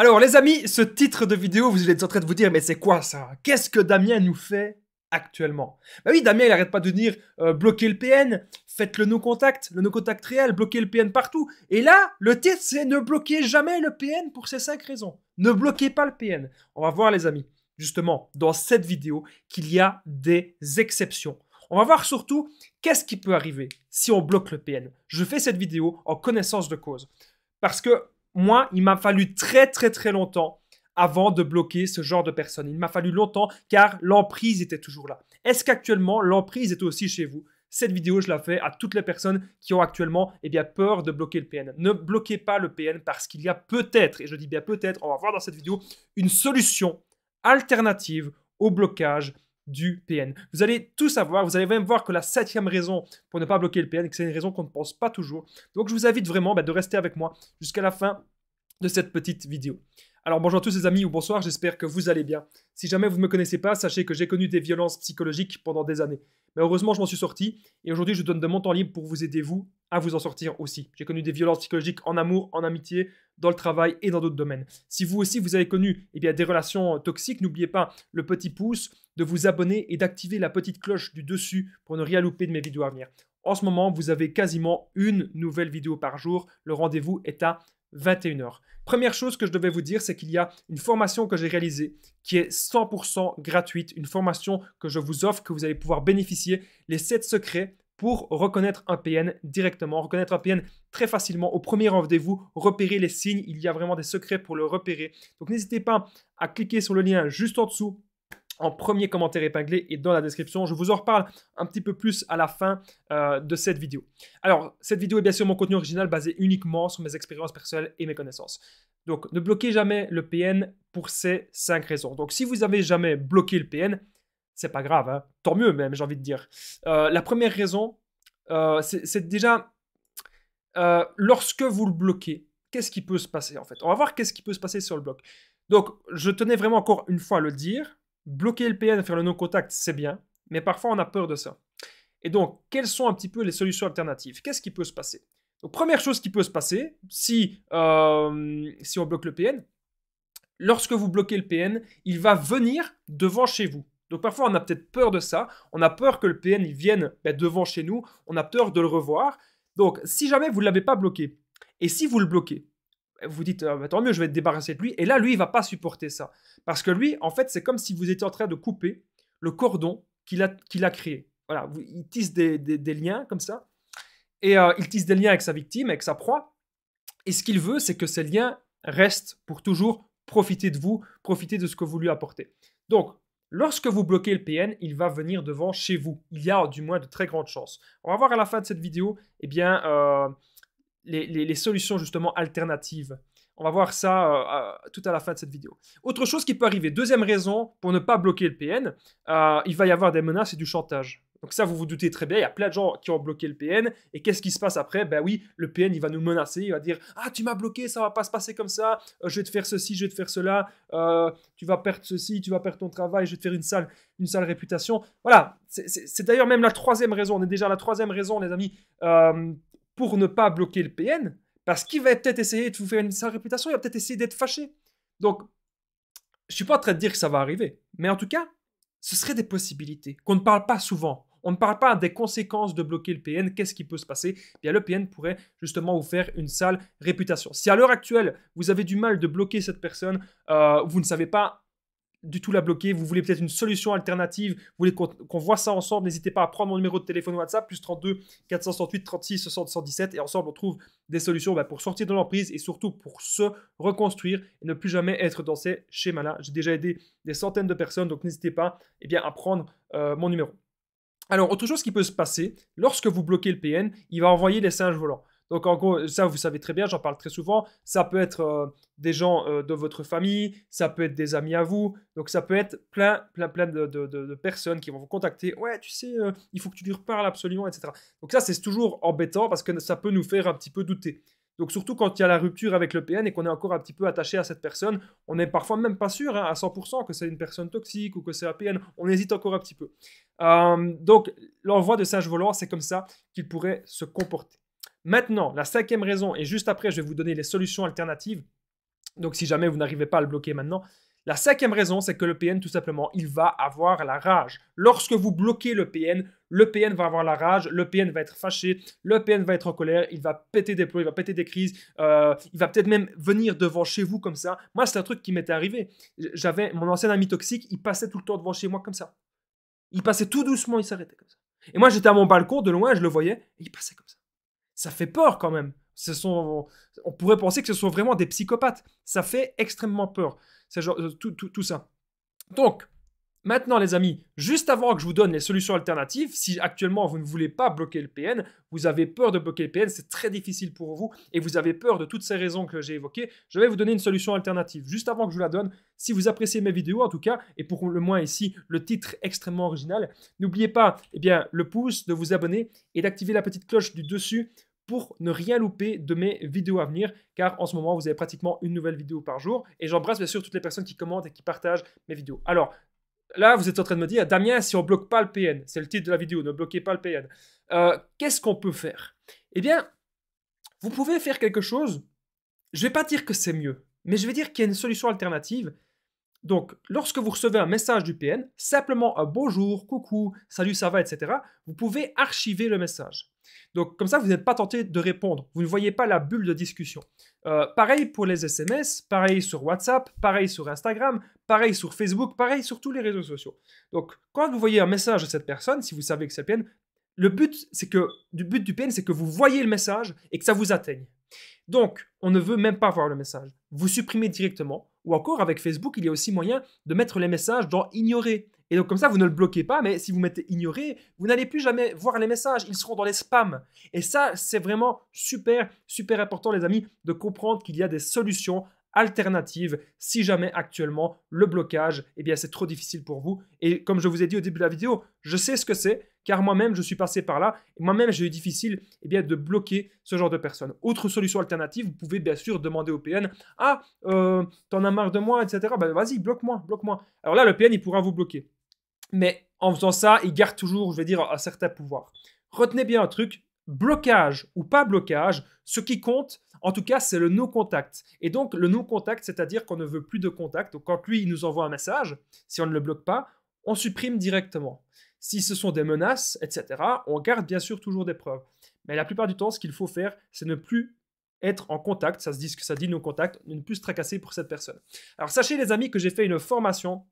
Alors les amis, ce titre de vidéo, vous êtes en train de vous dire mais c'est quoi ça Qu'est-ce que Damien nous fait actuellement Bah oui, Damien il arrête pas de dire bloquer euh, bloquez le PN, faites le no-contact, le no-contact réel, bloquez le PN partout. Et là, le titre c'est ne bloquez jamais le PN pour ces cinq raisons. Ne bloquez pas le PN. On va voir les amis, justement, dans cette vidéo qu'il y a des exceptions. On va voir surtout qu'est-ce qui peut arriver si on bloque le PN. Je fais cette vidéo en connaissance de cause. Parce que moi, il m'a fallu très très très longtemps avant de bloquer ce genre de personnes. Il m'a fallu longtemps car l'emprise était toujours là. Est-ce qu'actuellement l'emprise est aussi chez vous cette vidéo, je la fais à toutes les personnes qui ont actuellement eh bien, peur de bloquer le PN. Ne bloquez pas le PN parce qu'il y a peut-être, et je dis bien peut-être, on va voir dans cette vidéo, une solution alternative au blocage du PN. Vous allez tout savoir, vous allez même voir que la septième raison pour ne pas bloquer le PN, c'est une raison qu'on ne pense pas toujours. Donc je vous invite vraiment bah, de rester avec moi jusqu'à la fin de cette petite vidéo. Alors bonjour à tous les amis ou bonsoir, j'espère que vous allez bien. Si jamais vous ne me connaissez pas, sachez que j'ai connu des violences psychologiques pendant des années. Mais heureusement, je m'en suis sorti et aujourd'hui, je donne de mon temps libre pour vous aider, vous, à vous en sortir aussi. J'ai connu des violences psychologiques en amour, en amitié, dans le travail et dans d'autres domaines. Si vous aussi, vous avez connu eh bien, des relations toxiques, n'oubliez pas le petit pouce, de vous abonner et d'activer la petite cloche du dessus pour ne rien louper de mes vidéos à venir. En ce moment, vous avez quasiment une nouvelle vidéo par jour. Le rendez-vous est à 21h. Première chose que je devais vous dire, c'est qu'il y a une formation que j'ai réalisée qui est 100% gratuite, une formation que je vous offre, que vous allez pouvoir bénéficier, les 7 secrets pour reconnaître un PN directement, reconnaître un PN très facilement au premier rendez-vous, repérer les signes, il y a vraiment des secrets pour le repérer. Donc n'hésitez pas à cliquer sur le lien juste en dessous en premier commentaire épinglé et dans la description. Je vous en reparle un petit peu plus à la fin euh, de cette vidéo. Alors, cette vidéo est bien sûr mon contenu original basé uniquement sur mes expériences personnelles et mes connaissances. Donc, ne bloquez jamais le PN pour ces cinq raisons. Donc, si vous n'avez jamais bloqué le PN, c'est pas grave, hein. tant mieux même, j'ai envie de dire. Euh, la première raison, euh, c'est déjà lorsque vous le bloquez, qu'est-ce qui peut se passer en fait On va voir qu'est-ce qui peut se passer sur le bloc. Donc, je tenais vraiment encore une fois à le dire bloquer le PN, faire le non-contact, c'est bien, mais parfois on a peur de ça. Et donc, quelles sont un petit peu les solutions alternatives Qu'est-ce qui peut se passer première chose qui peut se passer, si, euh, si on bloque le PN, lorsque vous bloquez le PN, il va venir devant chez vous. Donc parfois, on a peut-être peur de ça. On a peur que le PN vienne ben, devant chez nous. On a peur de le revoir. Donc, si jamais vous ne l'avez pas bloqué, et si vous le bloquez, vous dites ah, bah, tant mieux, je vais te débarrasser de lui. Et là, lui, il va pas supporter ça. Parce que lui, en fait, c'est comme si vous étiez en train de couper le cordon qu'il a, qu'il a créé. Voilà, il tisse des, liens comme ça. Et euh, il tisse des liens avec sa victime, avec sa proie. Et ce qu'il veut, c'est que ces liens restent pour toujours profiter de vous, profiter de ce que vous lui apportez. Donc, lorsque vous bloquez le PN, il va venir devant chez vous. Il y a du moins de très grandes chances. On va voir à la fin de cette vidéo, eh bien, euh, les, solutions justement alternatives. On va voir ça euh, tout à la fin de cette vidéo. Autre chose qui peut arriver, deuxième raison pour ne pas bloquer le PN, euh, il va y avoir des menaces et du chantage. Donc ça, vous vous doutez très bien, il y a plein de gens qui ont bloqué le PN, et qu'est-ce qui se passe après Ben oui, le PN, il va nous menacer, il va dire « Ah, tu m'as bloqué, ça va pas se passer comme ça, euh, je vais te faire ceci, je vais te faire cela, tu vas perdre ceci, tu vas perdre ton travail, je vais te faire une sale, une sale réputation. » Voilà, c'est d'ailleurs même la troisième raison, on est déjà la troisième raison, les amis, euh, pour ne pas bloquer le PN, parce qu'il va peut-être essayer de vous faire une sale réputation, il va peut-être essayer d'être fâché. Donc, je suis pas en train de dire que ça va arriver, mais en tout cas, ce serait des possibilités qu'on ne parle pas souvent. On ne parle pas des conséquences de bloquer le PN, qu'est-ce qui peut se passer eh Bien, le PN pourrait justement vous faire une sale réputation. Si à l'heure actuelle, vous avez du mal de bloquer cette personne, euh, vous ne savez pas du tout la bloquer, vous voulez peut-être une solution alternative, vous voulez qu'on voit ça ensemble, n'hésitez pas à prendre mon numéro de téléphone WhatsApp, plus 32 468 36 et ensemble on trouve des solutions bah, pour sortir de l'emprise et surtout pour se reconstruire et ne plus jamais être dans ces schémas-là. J'ai déjà aidé des centaines de personnes, donc n'hésitez pas et eh bien, à prendre euh, mon numéro. Alors, autre chose qui peut se passer, lorsque vous bloquez le PN, il va envoyer des singes volants. Donc en gros, ça vous savez très bien, j'en parle très souvent. Ça peut être euh, des gens euh, de votre famille, ça peut être des amis à vous. Donc ça peut être plein, plein, plein de, personnes qui vont vous contacter. Ouais, tu sais, euh, il faut que tu lui reparles absolument, etc. Donc ça, c'est toujours embêtant parce que ça peut nous faire un petit peu douter. Donc surtout quand il y a la rupture avec le PN et qu'on est encore un petit peu attaché à cette personne, on n'est parfois même pas sûr hein, à 100% que c'est une personne toxique ou que c'est un PN, on hésite encore un petit peu. donc l'envoi de singe volant, c'est comme ça qu'il pourrait se comporter. Maintenant, la cinquième raison, et juste après, je vais vous donner les solutions alternatives. Donc, si jamais vous n'arrivez pas à le bloquer maintenant, la cinquième raison, c'est que le PN, tout simplement, il va avoir la rage. Lorsque vous bloquez le PN, le PN va avoir la rage, le PN va être fâché, le PN va être en colère, il va péter des plots, il va péter des crises, euh, il va peut-être même venir devant chez vous comme ça. Moi, c'est un truc qui m'était arrivé. J'avais mon ancien ami toxique, il passait tout le temps devant chez moi comme ça. Il passait tout doucement, il s'arrêtait comme ça. Et moi, j'étais à mon balcon, de loin, je le voyais, il passait comme ça ça fait peur quand même. Ce sont, on pourrait penser que ce sont vraiment des psychopathes. Ça fait extrêmement peur. C'est genre, euh, tout, ça. Donc, maintenant les amis, juste avant que je vous donne les solutions alternatives, si actuellement vous ne voulez pas bloquer le PN, vous avez peur de bloquer le PN, c'est très difficile pour vous et vous avez peur de toutes ces raisons que j'ai évoquées, je vais vous donner une solution alternative. Juste avant que je vous la donne, si vous appréciez mes vidéos en tout cas, et pour le moins ici le titre extrêmement original, n'oubliez pas eh bien, le pouce, de vous abonner et d'activer la petite cloche du dessus pour ne rien louper de mes vidéos à venir, car en ce moment, vous avez pratiquement une nouvelle vidéo par jour. Et j'embrasse bien sûr toutes les personnes qui commentent et qui partagent mes vidéos. Alors, là, vous êtes en train de me dire, Damien, si on bloque pas le PN, c'est le titre de la vidéo, ne bloquez pas le PN, euh, qu'est-ce qu'on peut faire Eh bien, vous pouvez faire quelque chose, je ne vais pas dire que c'est mieux, mais je vais dire qu'il y a une solution alternative donc, lorsque vous recevez un message du PN, simplement un bonjour, coucou, salut, ça va, etc., vous pouvez archiver le message. Donc, comme ça, vous n'êtes pas tenté de répondre. Vous ne voyez pas la bulle de discussion. Euh, pareil pour les SMS, pareil sur WhatsApp, pareil sur Instagram, pareil sur Facebook, pareil sur tous les réseaux sociaux. Donc, quand vous voyez un message de cette personne, si vous savez que c'est PN, le but, c'est que, du but du PN, c'est que vous voyez le message et que ça vous atteigne. Donc, on ne veut même pas voir le message. Vous supprimez directement, ou encore avec Facebook, il y a aussi moyen de mettre les messages dans ignorer. Et donc comme ça, vous ne le bloquez pas, mais si vous mettez ignorer, vous n'allez plus jamais voir les messages, ils seront dans les spams. Et ça, c'est vraiment super, super important, les amis, de comprendre qu'il y a des solutions alternatives si jamais actuellement le blocage, eh bien c'est trop difficile pour vous. Et comme je vous ai dit au début de la vidéo, je sais ce que c'est, car moi-même, je suis passé par là, et moi-même, j'ai eu difficile et eh bien, de bloquer ce genre de personnes. Autre solution alternative, vous pouvez bien sûr demander au PN, ah, euh, t'en as marre de moi, etc., ben, vas-y, bloque-moi, bloque-moi. Alors là, le PN, il pourra vous bloquer. Mais en faisant ça, il garde toujours, je vais dire, un certain pouvoir. Retenez bien un truc, blocage ou pas blocage, ce qui compte, en tout cas, c'est le no-contact. Et donc, le no-contact, c'est-à-dire qu'on ne veut plus de contact. Donc, quand lui, il nous envoie un message, si on ne le bloque pas, on supprime directement. Si ce sont des menaces, etc., on garde bien sûr toujours des preuves. Mais la plupart du temps, ce qu'il faut faire, c'est ne plus être en contact, ça se dit ce que ça dit nos contacts, ne plus se tracasser pour cette personne. Alors sachez les amis que j'ai fait une formation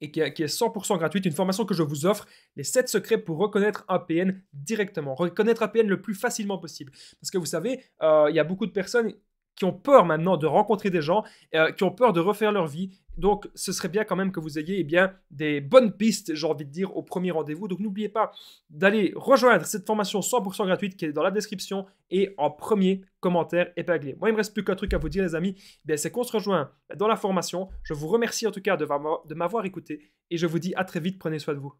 et qui, est 100% gratuite, une formation que je vous offre, les 7 secrets pour reconnaître un PN directement, reconnaître un PN le plus facilement possible. Parce que vous savez, euh, il y a beaucoup de personnes qui ont peur maintenant de rencontrer des gens, euh, qui ont peur de refaire leur vie donc, ce serait bien quand même que vous ayez eh bien, des bonnes pistes, j'ai envie de dire, au premier rendez-vous. Donc, n'oubliez pas d'aller rejoindre cette formation 100% gratuite qui est dans la description et en premier commentaire épinglé. Moi, il me reste plus qu'un truc à vous dire, les amis. Eh c'est qu'on se rejoint dans la formation. Je vous remercie en tout cas de m'avoir écouté et je vous dis à très vite. Prenez soin de vous.